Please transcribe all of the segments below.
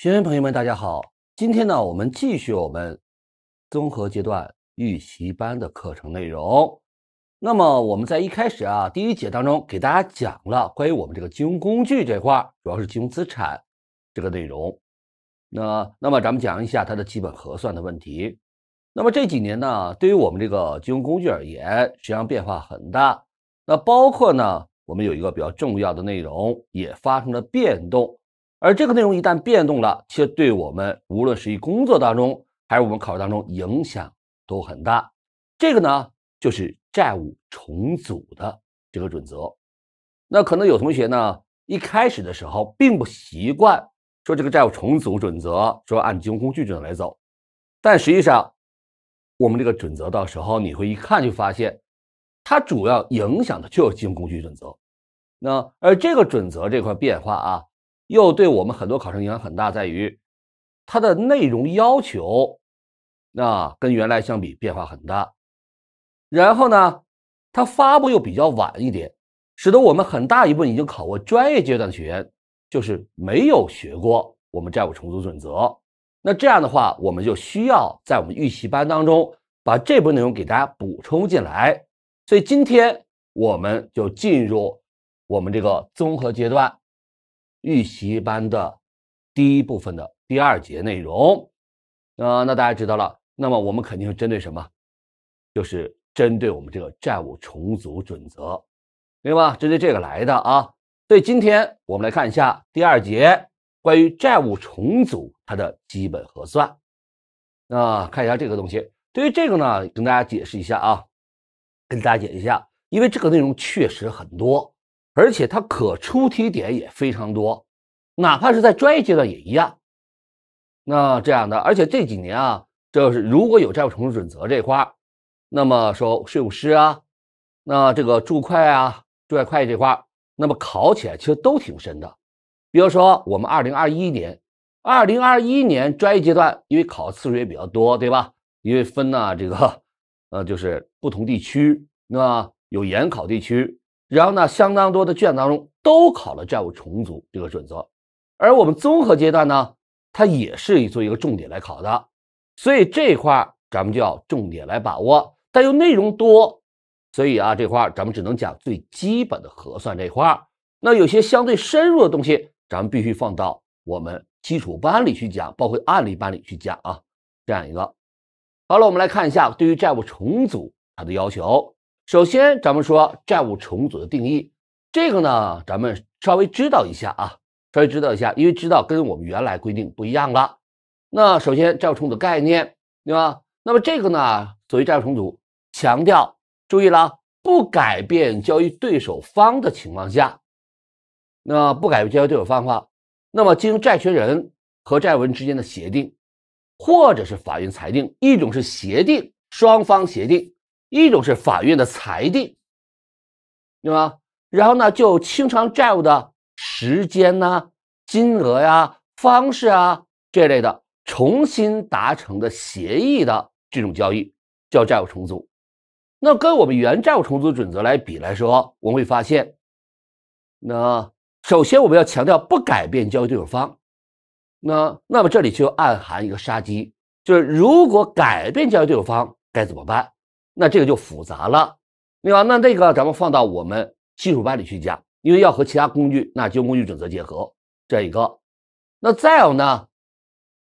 学员朋友们，大家好！今天呢，我们继续我们综合阶段预习班的课程内容。那么我们在一开始啊，第一节当中给大家讲了关于我们这个金融工具这块，主要是金融资产这个内容。那那么咱们讲一下它的基本核算的问题。那么这几年呢，对于我们这个金融工具而言，实际上变化很大。那包括呢，我们有一个比较重要的内容也发生了变动。而这个内容一旦变动了，却对我们无论是于工作当中还是我们考试当中影响都很大。这个呢，就是债务重组的这个准则。那可能有同学呢，一开始的时候并不习惯说这个债务重组准则说按金融工具准则来走，但实际上，我们这个准则到时候你会一看就发现，它主要影响的就是金融工具准则。那而这个准则这块变化啊。又对我们很多考生影响很大，在于它的内容要求，啊，跟原来相比变化很大。然后呢，它发布又比较晚一点，使得我们很大一部分已经考过专业阶段的学员，就是没有学过我们债务重组准则。那这样的话，我们就需要在我们预习班当中把这部分内容给大家补充进来。所以今天我们就进入我们这个综合阶段。预习班的第一部分的第二节内容，呃，那大家知道了，那么我们肯定是针对什么？就是针对我们这个债务重组准则，白吗？针对这个来的啊。所以今天我们来看一下第二节关于债务重组它的基本核算。那看一下这个东西，对于这个呢，跟大家解释一下啊，跟大家解释一下，因为这个内容确实很多。而且它可出题点也非常多，哪怕是在专业阶段也一样。那这样的，而且这几年啊，就是如果有债务重组准则这块儿，那么说税务师啊，那这个注会啊、注会会计这块儿，那么考起来其实都挺深的。比如说我们二零二一年，二零二一年专业阶段，因为考次数也比较多，对吧？因为分呢这个呃，就是不同地区，那有严考地区。然后呢，相当多的卷当中都考了债务重组这个准则，而我们综合阶段呢，它也是以做一个重点来考的，所以这块儿咱们就要重点来把握。但又内容多，所以啊，这块儿咱们只能讲最基本的核算这块儿。那有些相对深入的东西，咱们必须放到我们基础班里去讲，包括案例班里去讲啊，这样一个。好了，我们来看一下对于债务重组它的要求。首先，咱们说债务重组的定义，这个呢，咱们稍微知道一下啊，稍微知道一下，因为知道跟我们原来规定不一样了。那首先，债务重组概念对吧？那么这个呢，作为债务重组，强调注意了，不改变交易对手方的情况下，那不改变交易对手方的话，那么经债权人和债务人之间的协定，或者是法院裁定，一种是协定，双方协定。一种是法院的裁定，对吧？然后呢，就清偿债务的时间呢、金额呀、方式啊这类的重新达成的协议的这种交易叫债务重组。那跟我们原债务重组准则来比来说，我们会发现，那首先我们要强调不改变交易对手方。那那么这里就暗含一个杀机，就是如果改变交易对手方该怎么办？那这个就复杂了，对吧？那这个咱们放到我们基础班里去讲，因为要和其他工具，那金融工具准则结合这一个。那再有呢，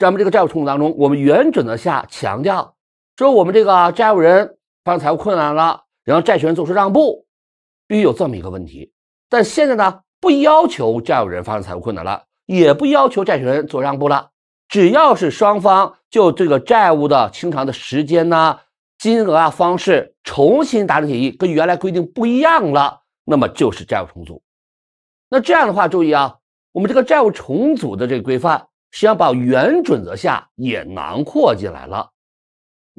咱们这个债务重组当中，我们原准则下强调说，我们这个债务人发生财务困难了，然后债权人做出让步，必须有这么一个问题。但现在呢，不要求债务人发生财务困难了，也不要求债权人做让步了，只要是双方就这个债务的清偿的时间呢。金额啊，方式重新达成协议，跟原来规定不一样了，那么就是债务重组。那这样的话，注意啊，我们这个债务重组的这个规范，实际上把原准则下也囊括进来了，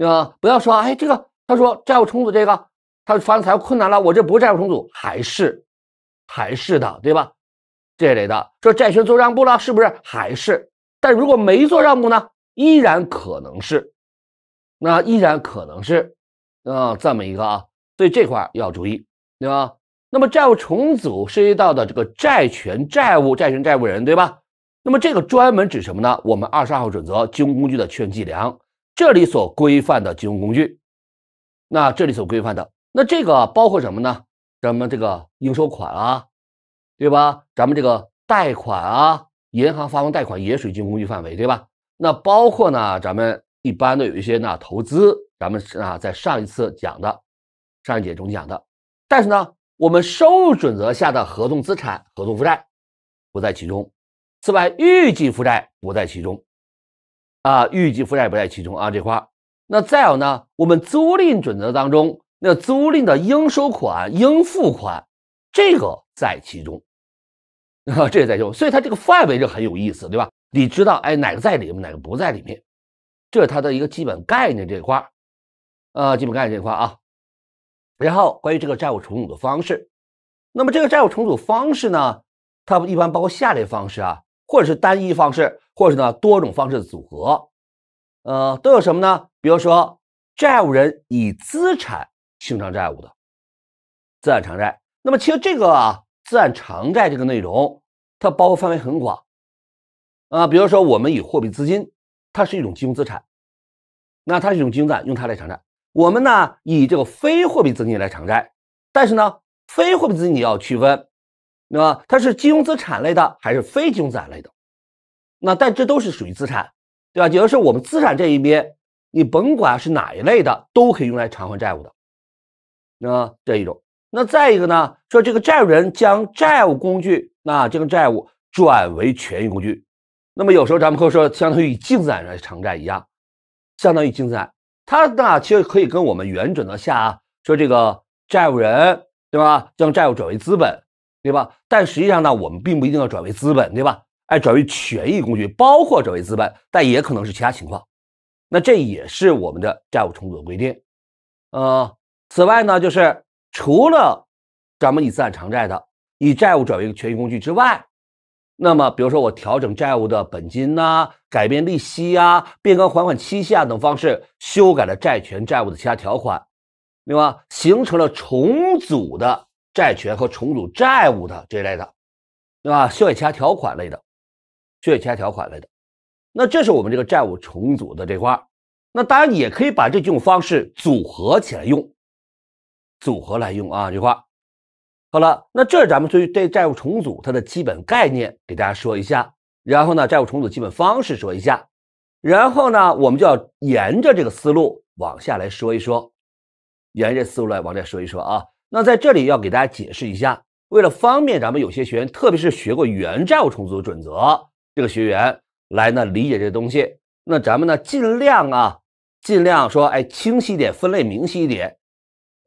啊，不要说哎，这个他说债务重组这个，他发生财务困难了，我这不是债务重组，还是还是的，对吧？这类的，说债权做让步了，是不是？还是，但如果没做让步呢，依然可能是。那依然可能是，呃，这么一个啊，所以这块要注意，对吧？那么债务重组涉及到的这个债权债务、债权债务人，对吧？那么这个专门指什么呢？我们二十二号准则金融工具的确认计量这里所规范的金融工具，那这里所规范的，那这个包括什么呢？咱们这个应收款啊，对吧？咱们这个贷款啊，银行发放贷款也属于金融工具范围，对吧？那包括呢，咱们。一般的有一些呢投资，咱们啊在上一次讲的上一节中讲的，但是呢，我们收入准则下的合同资产、合同负债不在其中。此外，预计负债不在其中啊，预计负债不在其中啊这块那再有呢，我们租赁准则当中，那租赁的应收款、应付款这个在其中，啊，这个在其中。所以它这个范围就很有意思，对吧？你知道哎哪个在里面，哪个不在里面。这是它的一个基本概念这一块呃，基本概念这一块啊。然后关于这个债务重组的方式，那么这个债务重组方式呢，它一般包括下列方式啊，或者是单一方式，或者是呢多种方式的组合。呃，都有什么呢？比如说，债务人以资产清偿债务的，资产偿债。那么其实这个啊资产偿债这个内容，它包括范围很广啊。比如说，我们以货币资金。它是一种金融资产，那它是一种金融资产，用它来偿债。我们呢，以这个非货币资金来偿债，但是呢，非货币资金要区分，那么它是金融资产类的还是非金融资产类的？那但这都是属于资产，对吧？也就是我们资产这一边，你甭管是哪一类的，都可以用来偿还债务的，那这一种。那再一个呢，说这个债务人将债务工具，那这个债务转为权益工具。那么有时候咱们可以说，相当于以净资产来偿债一样，相当于净资产，它呢其实可以跟我们原准则下说这个债务人对吧，将债务转为资本对吧？但实际上呢，我们并不一定要转为资本对吧？哎，转为权益工具，包括转为资本，但也可能是其他情况。那这也是我们的债务重组的规定。呃，此外呢，就是除了咱们以资产偿债的，以债务转为权益工具之外。那么，比如说我调整债务的本金呐，改变利息呀，变更还款期限等方式，修改了债权债务的其他条款，对吧？形成了重组的债权和重组债务的这类的，对吧？修改其他条款类的，修改其他条款类的。那这是我们这个债务重组的这块。那当然也可以把这几种方式组合起来用，组合来用啊，这块。好了，那这是咱们对于对债务重组它的基本概念给大家说一下，然后呢，债务重组基本方式说一下，然后呢，我们就要沿着这个思路往下来说一说，沿着思路来往下说一说啊。那在这里要给大家解释一下，为了方便咱们有些学员，特别是学过原债务重组准则这个学员来呢理解这东西，那咱们呢尽量啊尽量说哎清晰点，分类明晰一点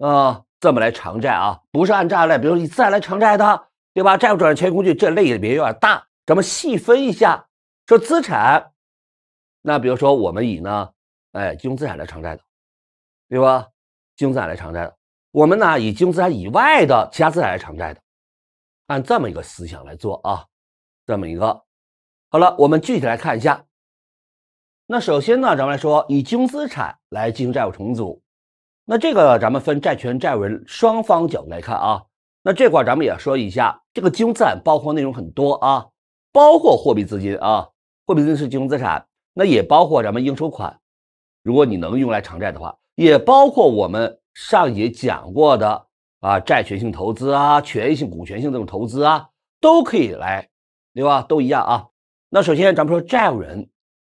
啊。这么来偿债啊？不是按债来，比如说你再来偿债的，对吧？债务转让权工具这类别有点大，咱们细分一下。说资产，那比如说我们以呢，哎，金融资产来偿债的，对吧？金融资产来偿债的，我们呢以金融资产以外的其他资产来偿债的，按这么一个思想来做啊，这么一个。好了，我们具体来看一下。那首先呢，咱们来说以金融资产来进行债务重组。那这个咱们分债权债务人双方角度来看啊，那这块咱们也说一下，这个金融资产包括内容很多啊，包括货币资金啊，货币资金是金融资产，那也包括咱们应收款，如果你能用来偿债的话，也包括我们上节讲过的啊，债权性投资啊，权益性股权性这种投资啊，都可以来，对吧？都一样啊。那首先咱们说债务人，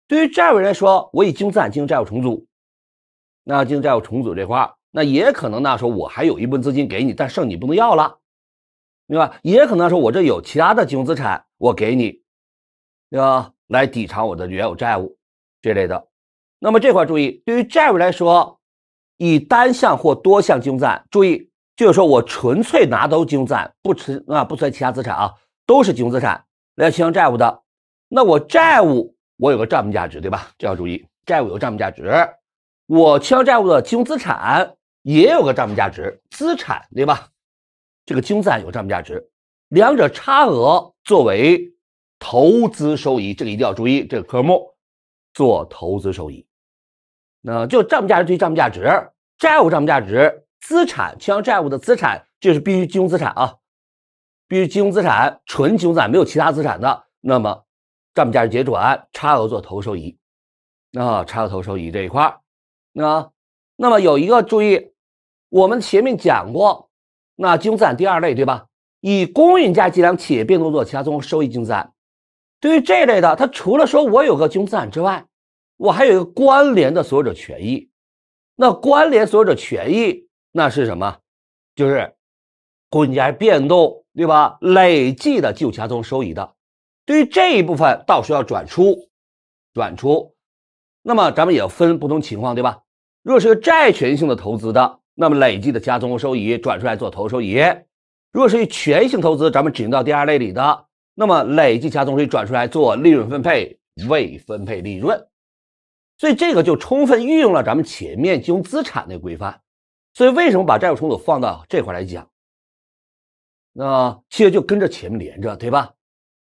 对于债务人来说，我以金融资产进行债务重组。那进行债务重组这块那也可能呢说我还有一部分资金给你，但剩你不能要了，对吧？也可能说我这有其他的金融资产，我给你，对吧？来抵偿我的原有债务这类的。那么这块注意，对于债务来说，以单项或多项金融资产，注意就是说我纯粹拿都金融资产，不存啊不存其他资产啊，都是金融资产来清成债务的。那我债务我有个账面价值，对吧？这要注意，债务有账面价值。我清偿债务的金融资产也有个账面价值，资产对吧？这个金融资产有账面价值，两者差额作为投资收益，这个一定要注意，这个科目做投资收益。那就账面价值对账面价值，债务账面价值，资产清偿债务的资产就是必须金融资产啊，必须金融资产，纯金融资产没有其他资产的，那么账面价值结转差额做投收益，那差额投收益这一块。那，那么有一个注意，我们前面讲过，那金融资产第二类对吧？以公允价计量企业变动作综合收益资产。对于这类的，它除了说我有个金融资产之外，我还有一个关联的所有者权益。那关联所有者权益那是什么？就是公允价变动对吧？累计的其他综合收益的。对于这一部分，到时候要转出，转出。那么咱们也分不同情况对吧？若是个债权性的投资的，那么累计的加综合收益转出来做投资收益；若是权益性投资，咱们指定到第二类里的，那么累计加综合收益转出来做利润分配、未分配利润。所以这个就充分运用了咱们前面金融资产的规范。所以为什么把债务重组放到这块来讲？那其实就跟着前面连着，对吧？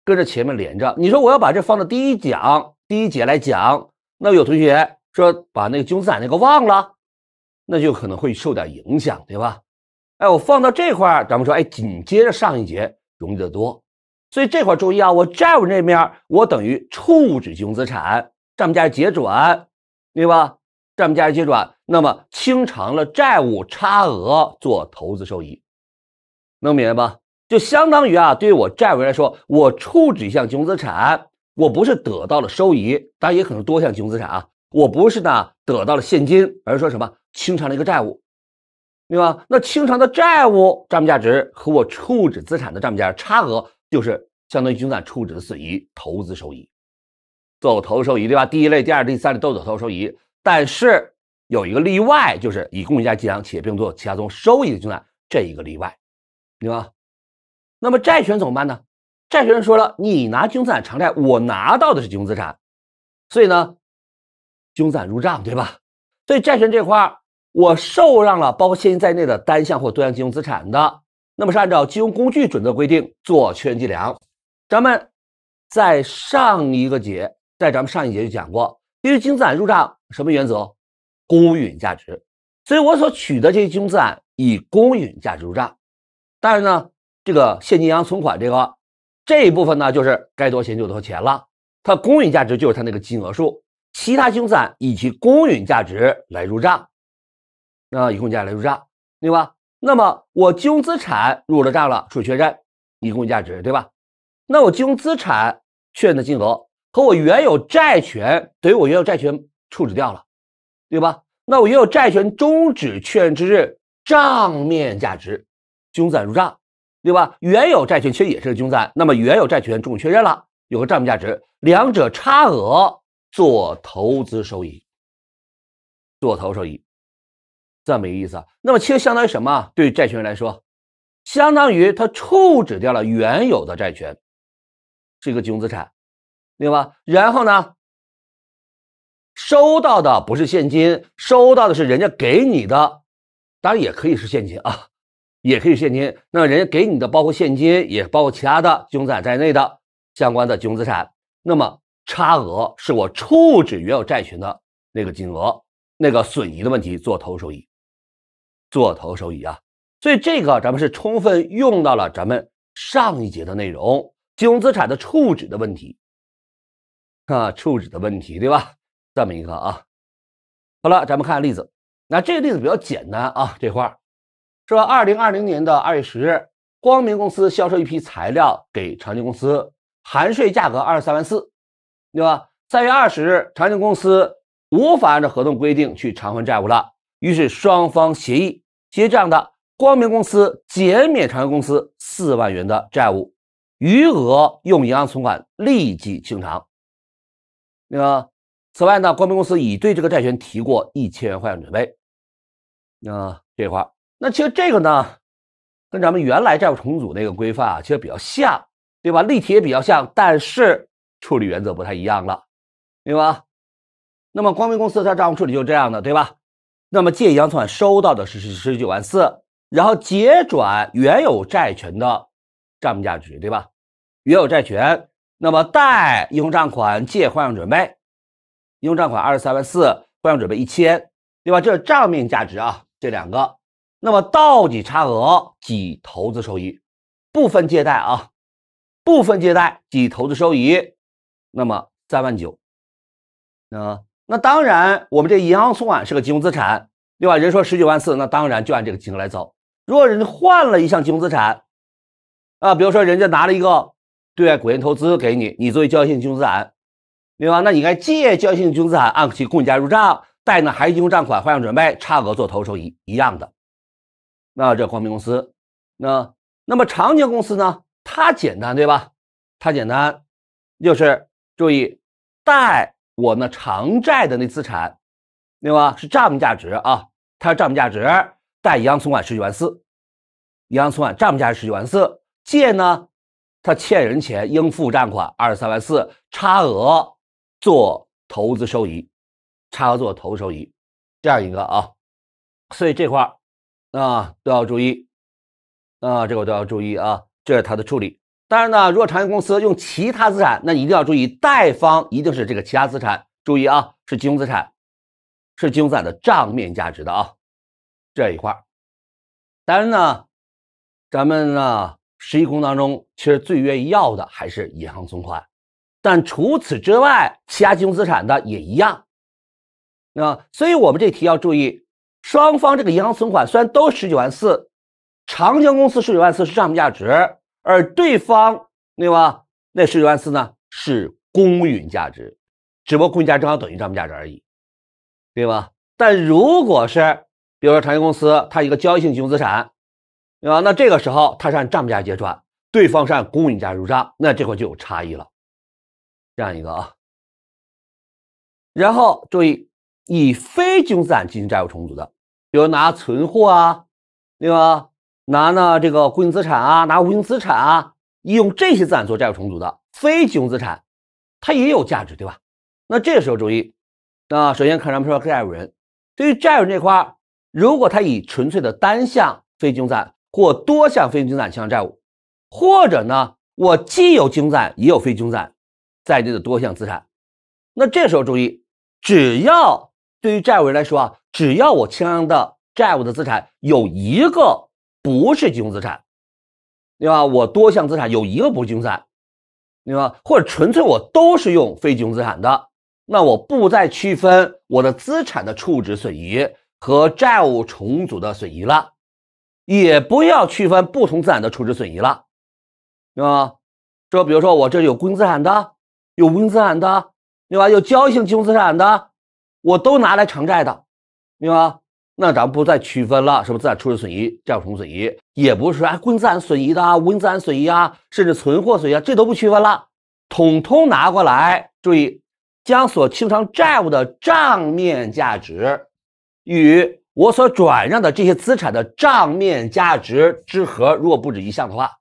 跟着前面连着。你说我要把这放到第一讲第一节来讲，那有同学。说把那个净资产那个忘了，那就可能会受点影响，对吧？哎，我放到这块咱们说，哎，紧接着上一节容易得多，所以这块注意啊，我债务这面我等于处置净资产，账面价值结转，对吧？账面价值结转，那么清偿了债务差额做投资收益，能明白吧？就相当于啊，对于我债务人来说，我处置一项净资产，我不是得到了收益，当然也可能多项净资产啊。我不是呢得到了现金，而是说什么清偿了一个债务，对吧？那清偿的债务账面价值和我处置资产的账面价值差额，就是相当于计算处置的损益投资收益，走投资收益，对吧？第一类、第二类、第三类都走投资收益，但是有一个例外，就是以公允价值计量企业并做其他合收益的清算这一个例外，对吧？那么债权怎么办呢？债权人说了，你拿金资产偿债，我拿到的是金融资产，所以呢？金攒入账对吧？对债权这块儿，我受让了包括现金在内的单项或多项金融资产的，那么是按照金融工具准则规定做确认计量。咱们在上一个节，在咱们上一节就讲过，因为金融资产入账什么原则，公允价值。所以我所取得这些金融资产以公允价值入账。当然呢，这个现金、银行存款这个这一部分呢，就是该多钱就多钱了，它公允价值就是它那个金额数。其他资产以其公允价值来入账，那一共价来入账，对吧？那么我金融资产入了账了，处置确认以公允价值，对吧？那我金融资产确认的金额和我原有债权等于我原有债权处置掉了，对吧？那我原有债权终止确认之日账面价值，金融资产入账，对吧？原有债权其实也是金融资产，那么原有债权终止确认了，有个账面价值，两者差额。做投资收益，做投收益，这么一个意思那么其实相当于什么？对债权人来说，相当于他处置掉了原有的债权，是一个金融资产，对吧？然后呢，收到的不是现金，收到的是人家给你的，当然也可以是现金啊，也可以是现金。那人家给你的包括现金，也包括其他的金融资产在内的相关的金融资产。那么。差额是我处置原有债权的那个金额，那个损益的问题做投收益，做投收益啊，所以这个咱们是充分用到了咱们上一节的内容，金融资产的处置的问题啊，处置的问题对吧？这么一个啊，好了，咱们看例子，那这个例子比较简单啊，这块说二零二零年的二月十日，光明公司销售一批材料给长宁公司，含税价格二十三万四。对吧？三月二十日，长兴公司无法按照合同规定去偿还债务了，于是双方协议结账的，光明公司减免长兴公司四万元的债务，余额用银行存款立即清偿。啊，此外呢，光明公司已对这个债权提过一千元坏账准备。啊，这块儿，那其实这个呢，跟咱们原来债务重组那个规范啊，其实比较像，对吧？例题也比较像，但是。处理原则不太一样了，明白吗？那么光明公司它账务处理就这样的，对吧？那么借银行存款收到的是十九万四，然后结转原有债权的账面价值，对吧？原有债权，那么贷应用账款借坏账准备，应用账款二十三万四，坏账准备一千，对吧？这是账面价值啊，这两个，那么到底差额记投资收益，部分借贷啊，部分借贷记投资收益。那么三万九，啊，那当然，我们这银行存款是个金融资产。另外，人说十九万四，那当然就按这个金额来走。如果人家换了一项金融资产，啊，比如说人家拿了一个对外股权投资给你，你作为交易性金融资产，对吧？那你该借交易性金融资产按其公允价入账，贷呢还是金融账款，换项准备差额做投收益一样的。那这光明公司，那那么长宁公司呢？它简单对吧？它简单，就是。注意，贷我那偿债的那资产，对吧？是账面价值啊，它是账面价值。贷银行存款十九万四，银行存款账面价值十九万四。借呢，他欠人钱应付账款二十三万四，差额做投资收益，差额做投资收益，这样一个啊。所以这块啊都要注意啊，这个都要注意啊，这是它的处理。当然呢，如果长江公司用其他资产，那一定要注意，贷方一定是这个其他资产。注意啊，是金融资产，是金融资产的账面价值的啊，这一块。当然呢，咱们呢十一公当中，其实最愿意要的还是银行存款，但除此之外，其他金融资产的也一样。那所以，我们这题要注意，双方这个银行存款虽然都十九万四，长江公司十九万四是账面价值。而对方对吧？那十九万四呢？是公允价值，只不过公允价值正好等于账面价值而已，对吧？但如果是比如说长业公司，它一个交易性金融资产，对吧？那这个时候它是按账面价值结转，对方是按公允价值入账，那这块就有差异了。这样一个啊。然后注意，以非金融资产进行债务重组的，比如拿存货啊，对吧？拿呢这个固定资产啊，拿无形资产啊，利用这些资产做债务重组的非金融资产，它也有价值，对吧？那这时候注意，那首先看咱们说债务人，对于债务人这块，如果他以纯粹的单项非金融资产或多项非金融资产清偿债务，或者呢我既有金融资产也有非金融资产在内的多项资产，那这时候注意，只要对于债务人来说啊，只要我清偿的债务的资产有一个。不是金融资产，对吧？我多项资产有一个不是金融资产，对吧？或者纯粹我都是用非金融资产的，那我不再区分我的资产的处置损益和债务重组的损益了，也不要区分不同资产的处置损益了，对吧？说比如说我这里有公允资产的，有无形资产的，对吧？有交易性金融资产的，我都拿来偿债的，对吧？那咱不再区分了，是不是资产处置损益、债务重组损益，也不是说哎公资产损益的啊、无资产损益啊，甚至存货损益啊，这都不区分了，统统拿过来。注意，将所清偿债务的账面价值与我所转让的这些资产的账面价值之和，如果不止一项的话，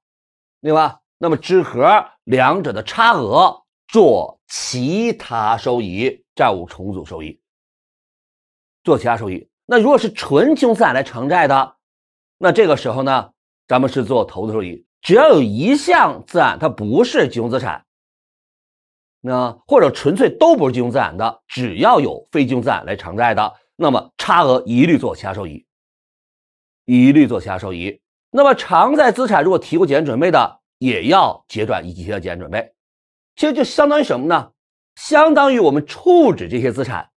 对吧？那么之和两者的差额做其他收益，债务重组收益，做其他收益。那如果是纯金融资产来偿债的，那这个时候呢，咱们是做投资收益。只要有一项资产它不是金融资产，那或者纯粹都不是金融资产的，只要有非金融资产来偿债的，那么差额一律做其他收益，一律做其他收益。那么偿债资产如果提过减值准备的，也要结转以及提的减值准备。其实就相当于什么呢？相当于我们处置这些资产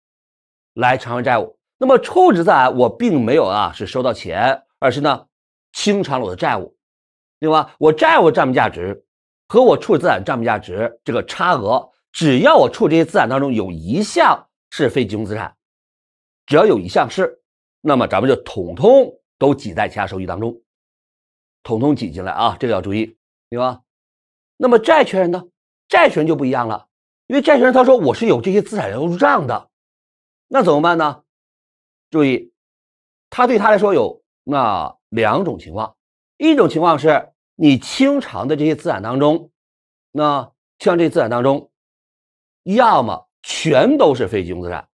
来偿还债务。那么处置资产，我并没有啊，是收到钱，而是呢，清偿了我的债务，对吧？我债务账面价值和我处置资产账面价值这个差额，只要我处置这些资产当中有一项是非金融资产，只要有一项是，那么咱们就统统都挤在其他收益当中，统统挤进来啊，这个要注意，对吧？那么债权人呢？债权人就不一样了，因为债权人他说我是有这些资产要入账的，那怎么办呢？注意，它对他来说有那两种情况，一种情况是你清偿的这些资产当中，那像这资产当中，要么全都是非金融资产，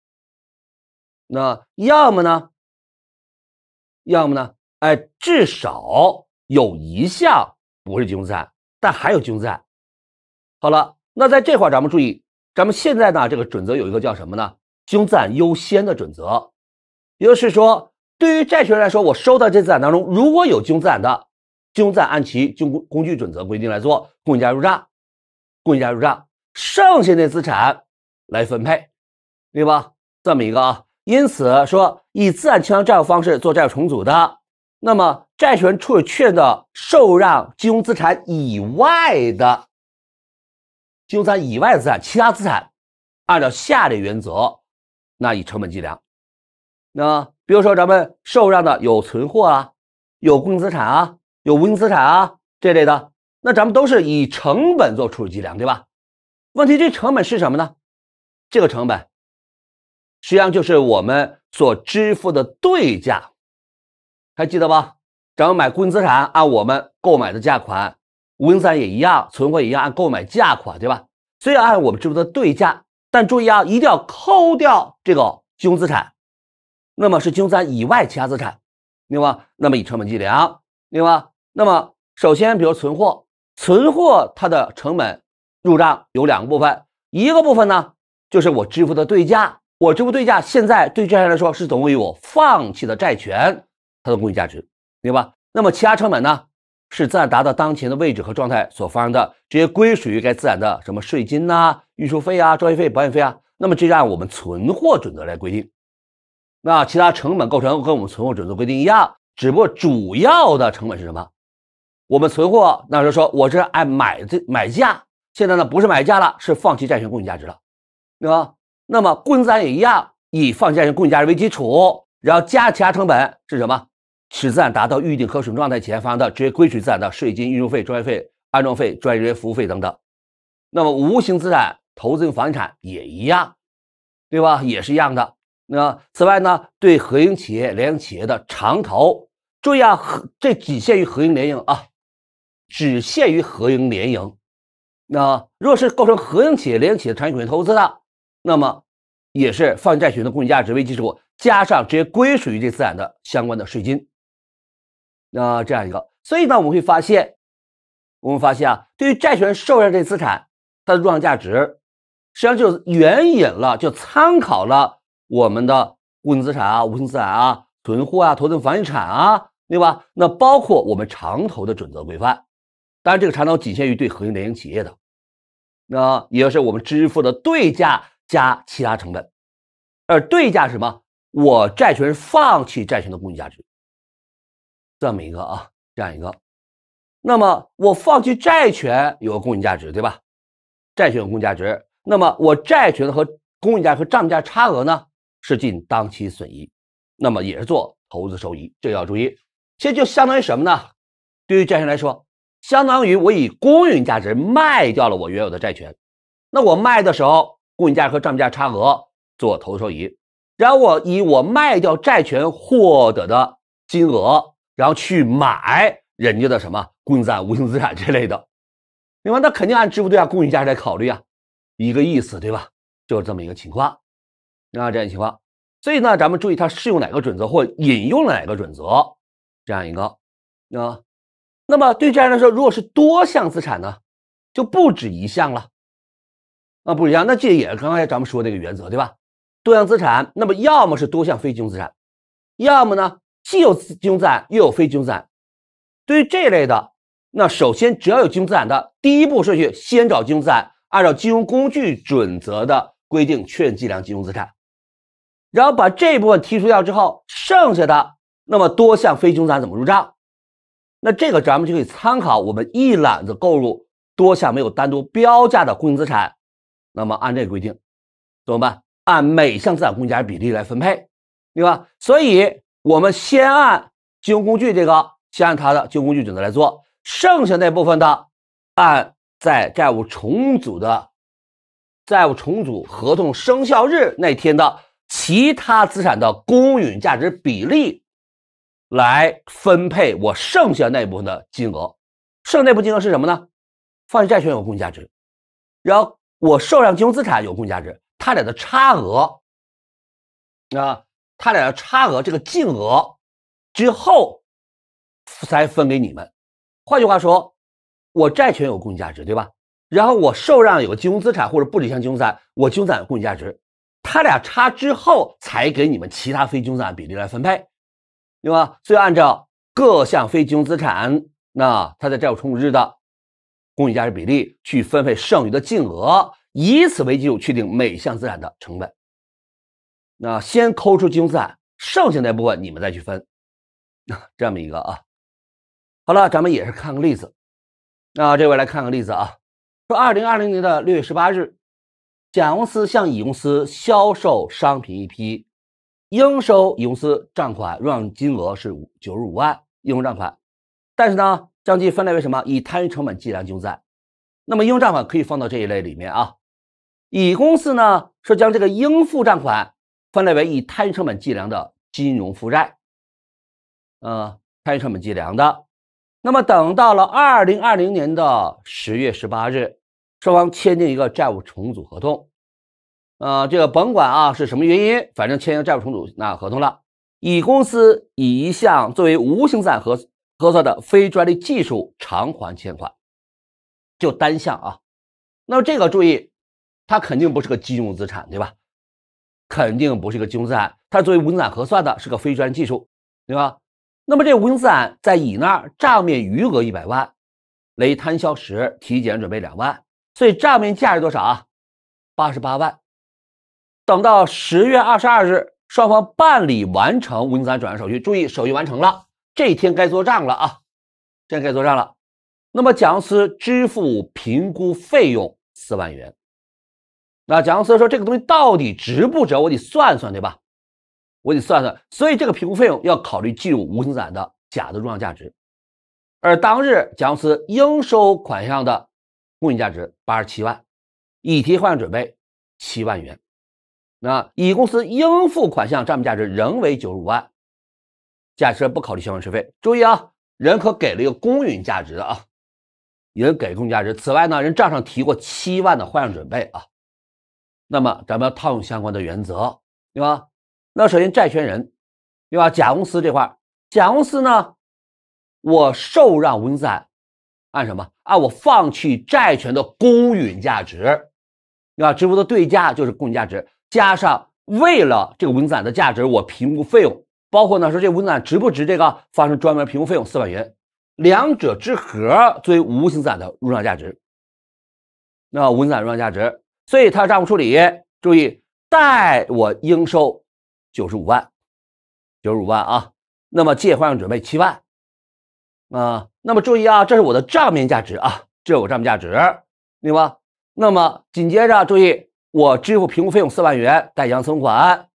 那要么呢，要么呢，哎，至少有一项不是金融资产，但还有金融资产。好了，那在这块咱们注意，咱们现在呢这个准则有一个叫什么呢？金融资产优先的准则。也就是说，对于债权人来说，我收到这资产当中，如果有金融资产的，金融资产按其金融工具准则规定来做供允价入账，供允价入账，剩下的资产来分配，对吧？这么一个啊。因此说，以资产清偿债务方式做债务重组的，那么债权人除了确认的受让金融资产以外的金融资产以外的资产，其他资产按照下列原则，那以成本计量。那比如说咱们受让的有存货啊，有固定资产啊，有无形资产啊这类的，那咱们都是以成本做初始计量，对吧？问题这成本是什么呢？这个成本实际上就是我们所支付的对价，还记得吧？咱们买固定资产按我们购买的价款，无形资产也一样，存货也一样，按购买价款，对吧？所以按我们支付的对价，但注意啊，一定要扣掉这个金融资产。那么是经融资产以外其他资产，明白那么以成本计量，明白那么首先，比如存货，存货它的成本入账有两个部分，一个部分呢就是我支付的对价，我支付对价现在对债权来说是等同于我放弃的债权它的公允价值，明白那么其他成本呢是在达到当前的位置和状态所发生的这些归属于该资产的什么税金呐、运输费啊、装卸费、保险费啊，那么这是按我们存货准则来规定。那其他成本构成跟我们存货准则规定一样，只不过主要的成本是什么？我们存货那就说我这按买这买价，现在呢不是买价了，是放弃债权公允价值了，对吧？那么固定资产也一样，以放弃债权公允价值为基础，然后加其他成本是什么？使资产达到预定可使用状态前发生的直接归属于资产的税金、运输费、专业费、安装费、专业服务费等等。那么无形资产、投资性房地产也一样，对吧？也是一样的。那此外呢，对合营企业、联营企业的长投，注意啊，这仅限于合营、联营啊，只限于合营、联营。那若是构成合营企业、联营企业长期股权投资的，那么也是放弃债权的公允价值为基础，加上直接归属于这资产的相关的税金。那这样一个，所以呢，我们会发现，我们发现啊，对于债权受让这资产，它的入账价值，实际上就援引了，就参考了。我们的固定资产啊，无形资产啊，存货啊，投资房地产啊，对吧？那包括我们长投的准则规范，当然这个长投仅限于对核心联营企业的，那也就是我们支付的对价加其他成本，而对价是什么？我债权人放弃债权的公允价值，这么一个啊，这样一个，那么我放弃债权有个公允价值，对吧？债权有公允价值，那么我债权和公允价和账价差额呢？是尽当期损益，那么也是做投资收益，这要注意。其实就相当于什么呢？对于债权来说，相当于我以公允价值卖掉了我原有的债权，那我卖的时候，公允价值和账面价差额做投资收益，然后我以我卖掉债权获得的金额，然后去买人家的什么固定资产、无形资产之类的。另外，那肯定按支付对象公允价值来考虑啊，一个意思对吧？就是这么一个情况。啊，这样情况，所以呢，咱们注意它适用哪个准则或引用了哪个准则，这样一个啊，那么对家人来说，如果是多项资产呢，就不止一项了啊，不一样。那这也是刚才咱们说那个原则，对吧？多项资产，那么要么是多项非金融资产，要么呢既有金融资产又有非金融资产。对于这类的，那首先只要有金融资产的，第一步顺序先找金融资产，按照金融工具准则的规定确认计量金融资产。然后把这部分剔除掉之后，剩下的那么多项非金融资产怎么入账？那这个咱们就可以参考我们一揽子购入多项没有单独标价的固定资产，那么按这个规定怎么办？按每项资产公允价值比例来分配，对吧？所以我们先按金融工具这个，先按它的金融工具准则来做，剩下那部分的按在债务重组的债务重组合同生效日那天的。其他资产的公允价值比例来分配我剩下那部分的金额，剩那部分金额是什么呢？放弃债权有公允价值，然后我受让金融资产有公允价值，它俩的差额啊，它俩的差额这个净额之后才分给你们。换句话说，我债权有公允价值，对吧？然后我受让有个金融资产或者不理向金融资产，我金融资产有公允价值。他俩差之后，才给你们其他非金融资产比例来分配，对吧？所以按照各项非金融资产那它的债务重组日的公允价值比例去分配剩余的净额，以此为基础确定每项资产的成本。那先抠出金融资产，剩下那部分你们再去分，那 这么一个啊。好了，咱们也是看个例子。那这位来看个例子啊，说二零二零年的六月十八日。甲公司向乙公司销售商品一批，应收乙公司账款入账金额是九十五万，应收账款。但是呢，将其分类为什么？以摊余成本计量就在，债。那么，应收账款可以放到这一类里面啊。乙公司呢，是将这个应付账款分类为以摊余成本计量的金融负债，呃，摊余成本计量的。那么，等到了二零二零年的十月十八日。双方签订一个债务重组合同，呃，这个甭管啊是什么原因，反正签订债务重组那合同了。乙公司以一项作为无形资产核算的非专利技术偿还欠款，就单项啊。那么这个注意，它肯定不是个金融资产，对吧？肯定不是个金融资产，它作为无形资产核算的是个非专利技术，对吧？那么这无形资产在乙那儿账面余额一百万，雷摊销时体检准备两万。所以账面价值多少啊？八十八万。等到十月二十二日，双方办理完成无形资产转让手续。注意，手续完成了，这一天该做账了啊！这天该做账了。那么甲公司支付评估费用四万元。那甲公司说这个东西到底值不值？我得算算，对吧？我得算算。所以这个评估费用要考虑计入无形资产的甲的入账价值。而当日蒋思应收款项的。公允价值八十七万，已提换准备七万元。那乙公司应付款项账面价值仍为九十五万，假设不考虑相关税费。注意啊，人可给了一个公允价值的啊，人给公允价值。此外呢，人账上提过七万的坏账准备啊。那么咱们要套用相关的原则，对吧？那首先债权人，对吧？甲公司这块，甲公司呢，我受让无形资产，按什么？啊，我放弃债权的公允价值，啊，支付的对价就是公允价值，加上为了这个无形资产的价值，我评估费用，包括呢说这无形资产值不值这个发生专门评估费用四万元，两者之和作为无形资产的入账价值。那无形资产入账价值，所以它账务处理，注意贷我应收九十五万，九十五万啊，那么借坏准备七万。啊，那么注意啊，这是我的账面价值啊，这是我账面价值，明白吧？那么紧接着注意，我支付评估费用四万元，代交存款。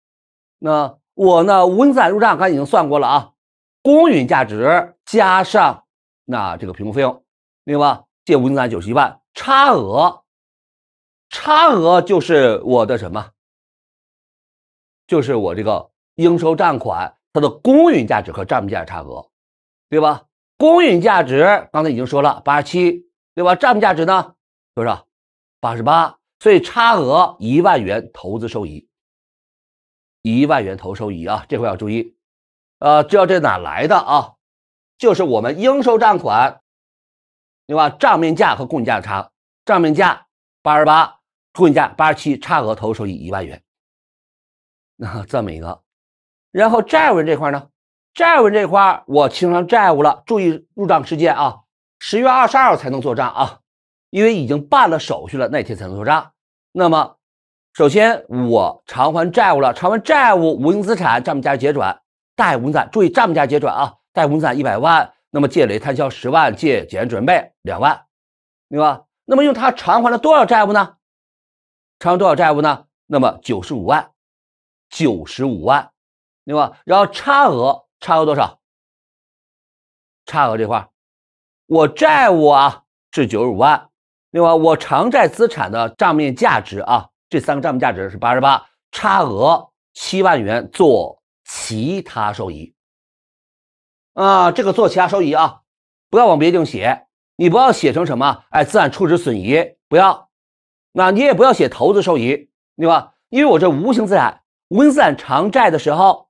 那我呢，无形资产入账刚才已经算过了啊，公允价值加上那这个评估费用，明白吧？借无形资产九十一万，差额，差额就是我的什么？就是我这个应收账款它的公允价值和账面价值差额，对吧？公允价值刚才已经说了八十七，对吧？账面价值呢？多少？八十八。所以差额一万元投资收益，一万元投收益啊，这块要注意。呃，知道这哪来的啊？就是我们应收账款，对吧？账面价和公允价值差，账面价八十八，公允价八十七，差额投收益一万元。那这么一个，然后债务人这块呢？债务这块我清偿债务了，注意入账时间啊，十月二十二号才能做账啊，因为已经办了手续了，那天才能做账。那么，首先我偿还债务了，偿还债务，无形资产账面价值结转，贷无资产，注意账面价值结转啊，贷无资产一百万。那么借雷摊销十万，借减准备两万，对吧？那么用它偿还了多少债务呢？偿还多少债务呢？那么九十五万，九十五万，对吧？然后差额。差额多少？差额这块，我债务啊是九十五万，另外我偿债资产的账面价值啊，这三个账面价值是八十八，差额七万元做其他收益。啊，这个做其他收益啊，不要往别地方写，你不要写成什么哎资产处置损益，不要。那你也不要写投资收益，对吧？因为我这无形资产，无形资产偿债的时候。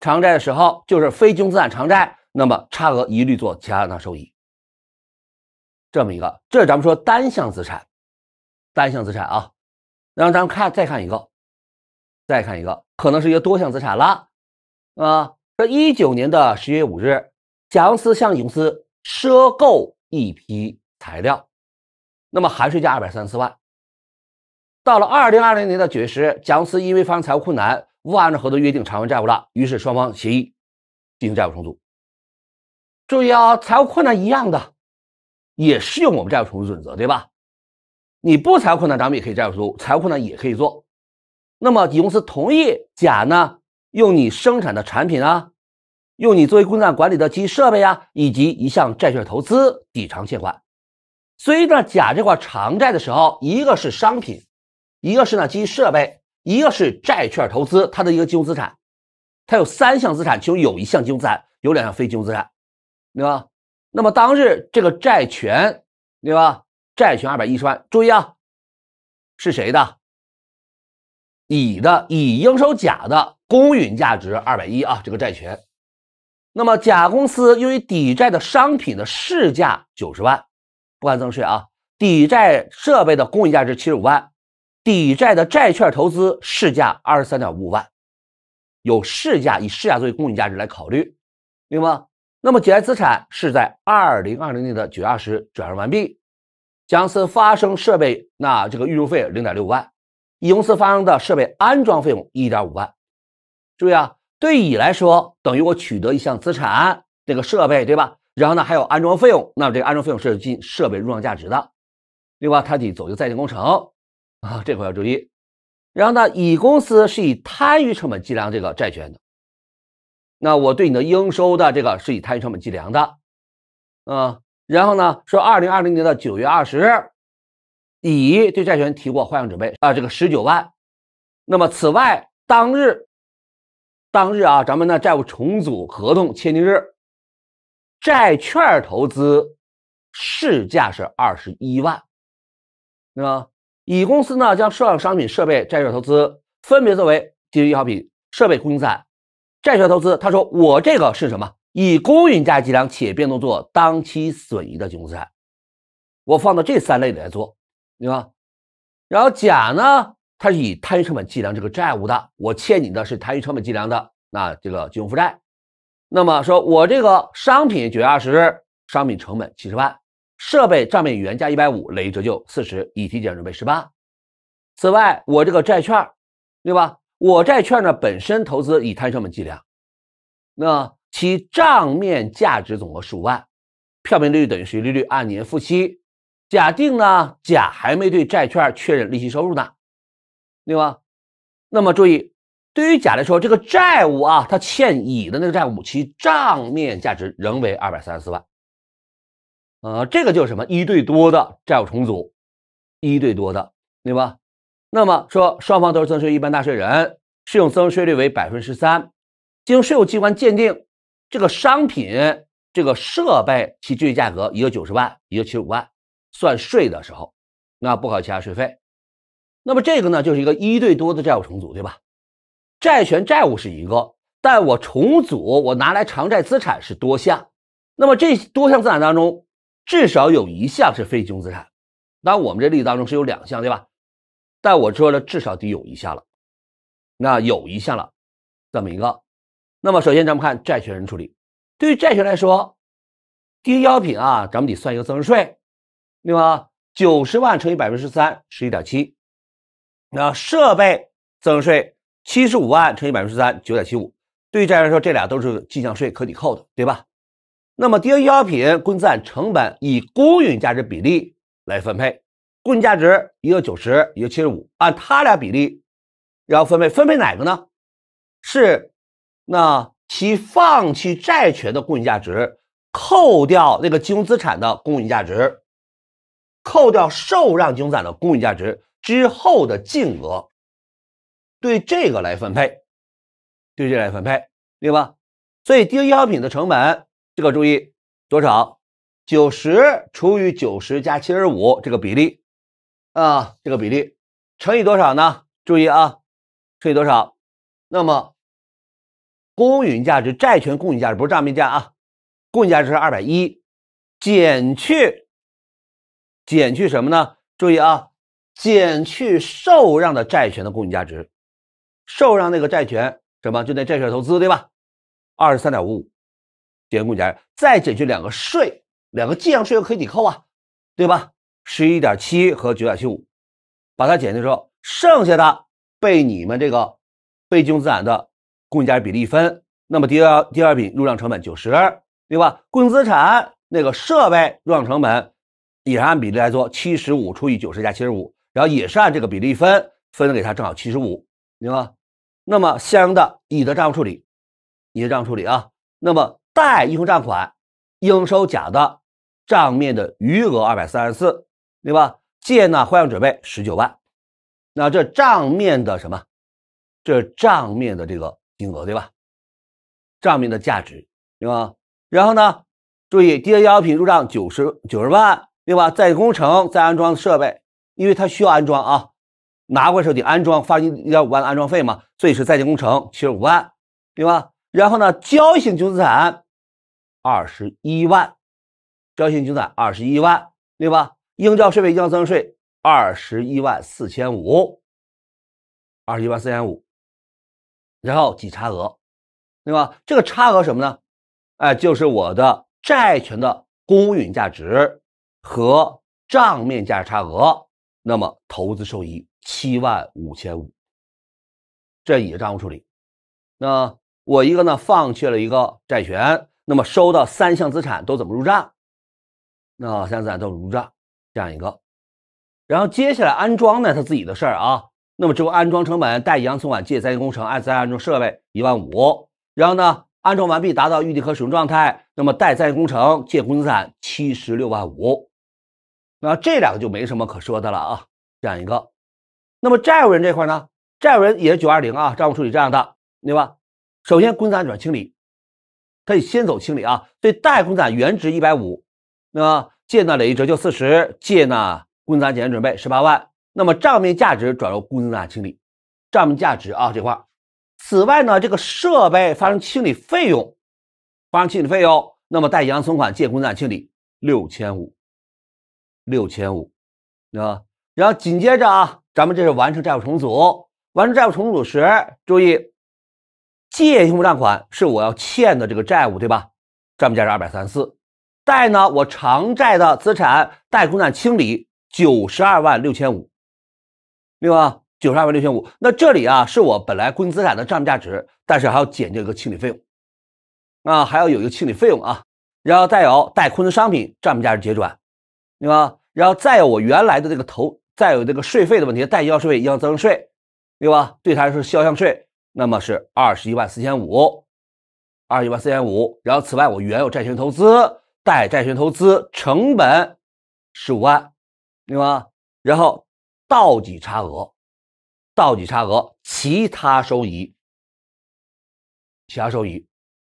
偿债的时候就是非净资产偿债，那么差额一律做其他的收益。这么一个，这咱们说单项资产，单项资产啊。然后咱们看，再看一个，再看一个，可能是一个多项资产了啊。这一九年的十一月五日，甲公司向乙公司赊购一批材料，那么含税价二百三十四万。到了二零二零年的九月十日，甲公司因为发生财务困难。不按照合同约定偿还债务了，于是双方协议进行债务重组。注意啊，财务困难一样的也适用我们债务重组准则，对吧？你不财务困难，咱们也可以债务重组，财务困难也可以做。那么乙公司同意甲呢用你生产的产品啊，用你作为工厂管理的机器设备啊，以及一项债券投资抵偿欠款。所以呢，甲这块偿债的时候，一个是商品，一个是呢机器设备。一个是债券投资，它的一个金融资产，它有三项资产，其中有一项金融资产，有两项非金融资产，对吧？那么当日这个债权，对吧？债权二百一十万，注意啊，是谁的？乙的，乙应收甲的，公允价值二百一啊，这个债权。那么甲公司由于抵债的商品的市价九十万，不含增税啊，抵债设备的公允价值七十五万。抵债的债券投资市价二十三点五万，有市价，以市价作为公允价值来考虑，明白吗？那么抵债资产是在二零二零年的九月二十日转让完毕，将次司发生设备那这个预入费零点六万，乙公司发生的设备安装费用一点五万。注意啊，对乙来说等于我取得一项资产，这个设备对吧？然后呢还有安装费用，那么这个安装费用是进设备入账价值的，另外它得走一个在建工程。啊，这块要注意。然后呢，乙公司是以摊余成本计量这个债权的。那我对你的应收的这个是以摊余成本计量的，啊，然后呢，说二零二零年的九月二十日，乙对债权提过坏账准备啊，这个十九万。那么此外，当日，当日啊，咱们的债务重组合同签订日，债券投资市价是二十一万，吧？乙公司呢，将涉案商品、设备、债券投资分别作为低值易耗品、设备固定资产、债券投资。他说：“我这个是什么？以公允价计量且变动做当期损益的金融资产，我放到这三类里来做，对吧？”然后甲呢，他是以摊余成本计量这个债务的，我欠你的是摊余成本计量的那这个金融负债。那么说，我这个商品九二十，商品成本七十万。设备账面原价一百五，累计折旧四十，已提减值准备十八。此外，我这个债券，对吧？我债券呢本身投资以摊成本计量，那其账面价值总额十五万，票面利率等于实际利率，按年付息。假定呢，甲还没对债券确认利息收入呢，对吧？那么注意，对于甲来说，这个债务啊，他欠乙的那个债务，其账面价值仍为二百三十四万。呃，这个就是什么一对多的债务重组，一对多的，对吧？那么说双方都是增值税一般纳税人，适用增值税率为百分之十三。经税务机关鉴定，这个商品、这个设备其具体价格一个九十万，一个七十五万，算税的时候，那不考其他税费。那么这个呢，就是一个一对多的债务重组，对吧？债权债务是一个，但我重组我拿来偿债资产是多项，那么这多项资产当中。至少有一项是非金融资产，那我们这例子当中是有两项，对吧？但我说了，至少得有一项了，那有一项了，这么一个？那么首先咱们看债权人处理，对于债权来说，第一药品啊，咱们得算一个增值税，对吧？九十万乘以百分之十三，十一点七。那设备增值税七十五万乘以百分之三，九点七五。对于债权人说，这俩都是进项税可抵扣的，对吧？那么，D N 医药品固资产成本以公允价值比例来分配，公允价值一个九十，一个七十五，按他俩比例，然后分配，分配哪个呢？是，那其放弃债权的公允价值，扣掉那个金融资产的公允价值，扣掉受让金融资产的公允价值之后的净额，对这个来分配，对这来分配，对吧？所以，D N 医药品的成本。这个注意多少？九十除以九十加七十五这个比例，啊，这个比例乘以多少呢？注意啊，乘以多少？那么公允价值债权公允价值不是账面价啊，公允价值是二百一，减去减去什么呢？注意啊，减去受让的债权的公允价值，受让那个债权什么？就那债券投资对吧？二十三点五五。减去公价再减去两个税，两个进项税可以抵扣啊，对吧？十一点七和九点七五，把它减去之后，剩下的被你们这个被净资产的公价比例分。那么第二第二笔入账成本九十，对吧？固定资产那个设备入账成本，也是按比例来做，七十五除以九十加七十五，然后也是按这个比例分，分给他正好七十五，明白？那么相应的乙的账务处理，乙的账务处理啊，那么。贷应收账款、应收甲的账面的余额二百三十四，对吧？借呢，坏账准备十九万。那这账面的什么？这账面的这个金额，对吧？账面的价值，对吧？然后呢，注意第值易品入账九十九十万，对吧？在工程在安装设备，因为它需要安装啊，拿过来时候得安装，发行一点五万的安装费嘛，所以是在建工程七十五万，对吧？然后呢，交易性净资产。二十一万，交易性资产二十一万，对吧？应交税费、应交增值税二十一万四千五，二十一万四千五，然后记差额，对吧？这个差额什么呢？哎，就是我的债权的公允价值和账面价值差额。那么投资收益七万五千五，这也账务处理。那我一个呢，放弃了一个债权。那么收到三项资产都怎么入账？那三项资产都入账，这样一个。然后接下来安装呢，他自己的事儿啊。那么只有安装成本，带银行存款借在建工程，按再安装设备一万五。然后呢，安装完毕达到预定可使用状态，那么带在建工程借公资产七十六万五。那这两个就没什么可说的了啊，这样一个。那么债务人这块呢，债务人也是九二零啊，账务处理这样的，对吧？首先，公资资产清理。可以先走清理啊，对，贷公债原值一百五，那借呢累计折旧四十，借呢公债减值准备十八万，那么账面价值转入公债清理，账面价值啊这块。此外呢，这个设备发生清理费用，发生清理费用，那么贷银行存款借公款清理六千五，六千五，啊，然后紧接着啊，咱们这是完成债务重组，完成债务重组时注意。借应付账款是我要欠的这个债务，对吧？账面价值二百三四，贷呢我偿债的资产，贷资产清理九十二万六千五，明白九十二万六千五。那这里啊是我本来固定资产的账面价值，但是还要减这个清理费用，啊还要有一个清理费用啊。然后再有带库的商品账面价值结转，对吧？然后再有我原来的这个投，再有这个税费的问题，待销税费，应增值税，对吧？对它是销项税。那么是二十一万四千五，二十一万四千五。然后，此外我原有债权投资、待债权投资成本十五万，对吧？然后倒底差额，倒底差额，其他收益，其他收益。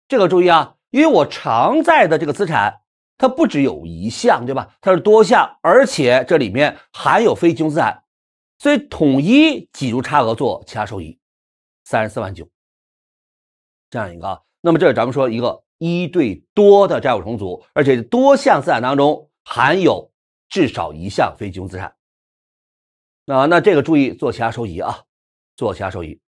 这个注意啊，因为我常在的这个资产，它不只有一项，对吧？它是多项，而且这里面含有非金融资产，所以统一挤入差额做其他收益。三十四万九，这样一个，那么这咱们说一个一对多的债务重组，而且多项资产当中含有至少一项非金融资产，那那这个注意做其他收益啊，做其他收益。